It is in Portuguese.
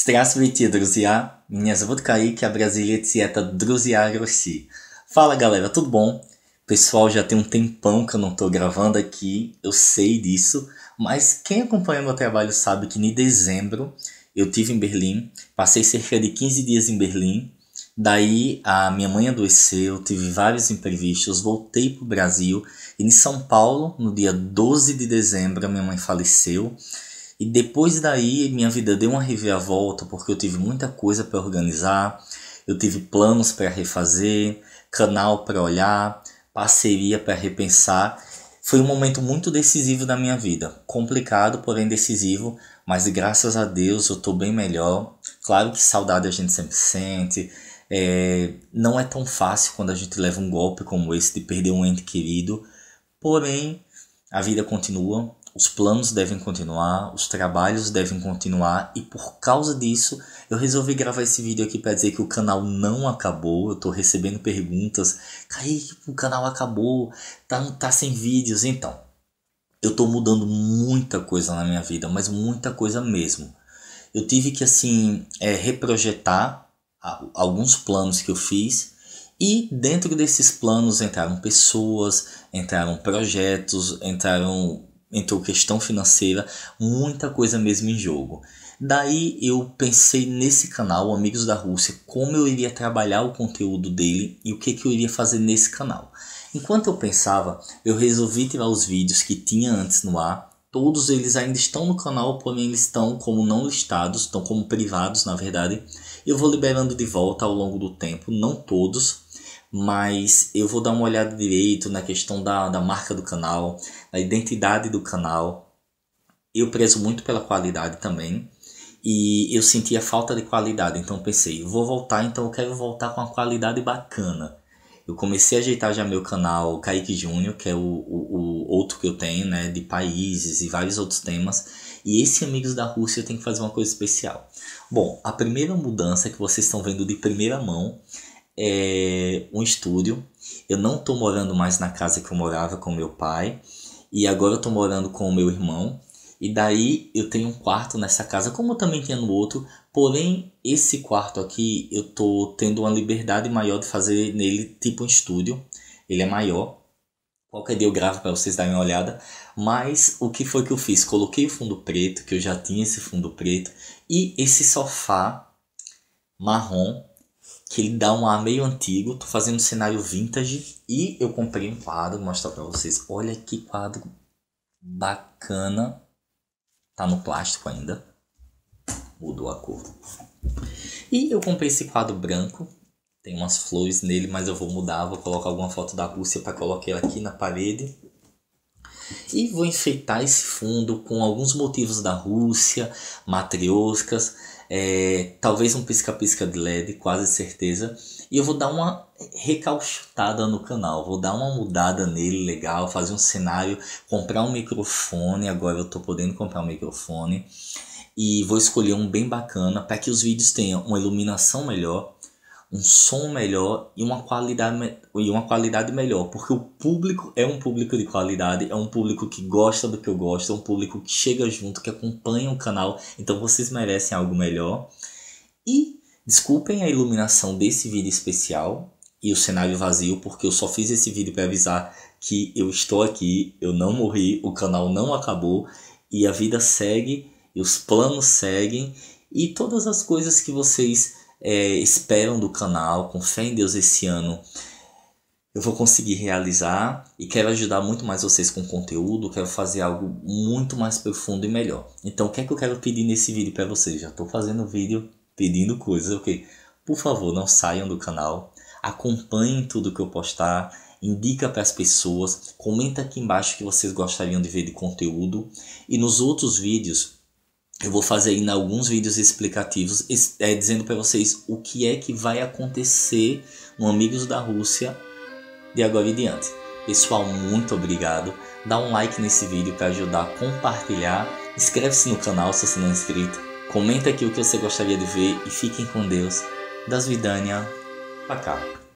Здравствуйте, друзья! Меня зовут Kaique, a de é Druzia Roshi. Fala galera, tudo bom? Pessoal, já tem um tempão que eu não tô gravando aqui, eu sei disso, mas quem acompanha meu trabalho sabe que em dezembro eu tive em Berlim, passei cerca de 15 dias em Berlim, daí a minha mãe adoeceu, tive vários imprevistos, voltei pro Brasil e em São Paulo, no dia 12 de dezembro, a minha mãe faleceu. E depois daí minha vida deu uma reviravolta porque eu tive muita coisa para organizar, eu tive planos para refazer, canal para olhar, parceria para repensar. Foi um momento muito decisivo da minha vida, complicado, porém decisivo, mas graças a Deus eu estou bem melhor. Claro que saudade a gente sempre sente. É, não é tão fácil quando a gente leva um golpe como esse de perder um ente querido, porém a vida continua, os planos devem continuar, os trabalhos devem continuar e por causa disso eu resolvi gravar esse vídeo aqui para dizer que o canal não acabou. Eu tô recebendo perguntas, Kaique, o canal acabou, tá, tá sem vídeos. Então, eu tô mudando muita coisa na minha vida, mas muita coisa mesmo. Eu tive que assim é, reprojetar alguns planos que eu fiz e dentro desses planos entraram pessoas, entraram projetos, entraram entrou questão financeira, muita coisa mesmo em jogo. Daí eu pensei nesse canal, Amigos da Rússia, como eu iria trabalhar o conteúdo dele e o que, que eu iria fazer nesse canal. Enquanto eu pensava, eu resolvi tirar os vídeos que tinha antes no ar. Todos eles ainda estão no canal, porém eles estão como não listados, estão como privados na verdade. Eu vou liberando de volta ao longo do tempo, não todos, mas eu vou dar uma olhada direito na questão da, da marca do canal, da identidade do canal. Eu prezo muito pela qualidade também e eu sentia falta de qualidade, então pensei, vou voltar, então eu quero voltar com uma qualidade bacana. Eu comecei a ajeitar já meu canal Kaique Júnior, que é o, o, o, outro que eu tenho, né, de países e vários outros temas. E esse Amigos da Rússia tem que fazer uma coisa especial. Bom, a primeira mudança que vocês estão vendo de primeira mão é, um estúdio. Eu não estou morando mais na casa que eu morava com meu pai. E agora eu tô morando com o meu irmão. E daí eu tenho um quarto nessa casa, como eu também tinha no outro. Porém, esse quarto aqui eu tô tendo uma liberdade maior de fazer nele tipo um estúdio. Ele é maior. Qualquer dia eu gravo para vocês darem uma olhada. Mas o que foi que eu fiz? Coloquei o fundo preto, que eu já tinha esse fundo preto. E esse sofá marrom que ele dá um ar meio antigo. Tô fazendo um cenário vintage e eu comprei um quadro, vou mostrar para vocês. Olha que quadro bacana. Tá no plástico ainda. Mudou a cor. E eu comprei esse quadro branco. Tem umas flores nele, mas eu vou mudar, vou colocar alguma foto da Rússia para colocar ela aqui na parede e vou enfeitar esse fundo com alguns motivos da Rússia, matrioscas, é, talvez um pisca-pisca de LED, quase certeza. E eu vou dar uma recalchutada no canal, vou dar uma mudada nele legal, fazer um cenário, comprar um microfone. Agora eu estou podendo comprar um microfone. E vou escolher um bem bacana para que os vídeos tenham uma iluminação melhor um som melhor e uma qualidade, e uma qualidade melhor. Porque o público é um público de qualidade, é um público que gosta do que eu gosto, é um público que chega junto, que acompanha o canal. Então vocês merecem algo melhor. E desculpem a iluminação desse vídeo especial e o cenário vazio, porque eu só fiz esse vídeo para avisar que eu estou aqui, eu não morri, o canal não acabou e a vida segue, e os planos seguem e todas as coisas que vocês é, esperam do canal, com fé em Deus esse ano eu vou conseguir realizar e quero ajudar muito mais vocês com conteúdo, quero fazer algo muito mais profundo e melhor. Então, o que é que eu quero pedir nesse vídeo para vocês? Já estou fazendo vídeo pedindo coisas, ok? Por favor, não saiam do canal, acompanhem tudo que eu postar, indica para as pessoas, comenta aqui embaixo que vocês gostariam de ver de conteúdo e nos outros vídeos eu vou fazer ainda alguns vídeos explicativos é, dizendo para vocês o que é que vai acontecer no Amigos da Rússia de agora em diante. Pessoal, muito obrigado. Dá um like nesse vídeo para ajudar a compartilhar. Inscreve-se no canal se você não é inscrito. Comenta aqui o que você gostaria de ver e fiquem com Deus. Das Vidania, cá.